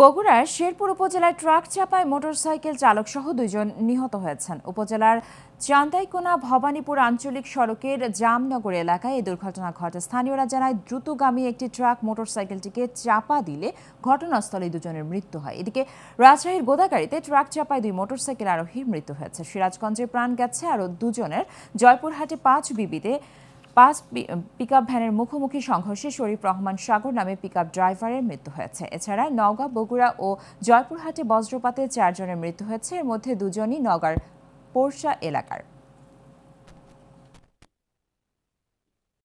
বগুড়ার শেরপুর উপজেলায় ট্রাক চাপায় মোটরসাইকেল চালক সহ দুইজন নিহত হয়েছেন উপজেলার চান্দাইকোনা ভবানীপুর আঞ্চলিক সড়কের জামনগর এলাকায় এই দুর্ঘটনা ঘটে স্থানীয়রা জানায় দ্রুতগামী একটি ট্রাক মোটরসাইকেলটিকে চাপা দিলে ঘটনাস্থলে দুজনের মৃত্যু হয় এদিকে রাজশাহীর গোদাগাড়িতে ট্রাক চাপায় দুই মোটরসাইকেল আরোহীর মৃত্যু হয়েছে সিরাজগঞ্জে প্রাণ গেছে আরও দুজনের জয়পুরহাটে পাঁচ বিবিতে বাস পিকআপ ভ্যানের মুখোমুখি সংঘর্ষে শরীফ রহমান সাগর নামে পিকআপ ড্রাইভারের মৃত্যু হয়েছে এছাড়া নওগাঁ বগুড়া ও জয়পুরহাটে বজ্রপাতে চারজনের মৃত্যু হয়েছে এর মধ্যে দুজনই নগার পোর্শা এলাকার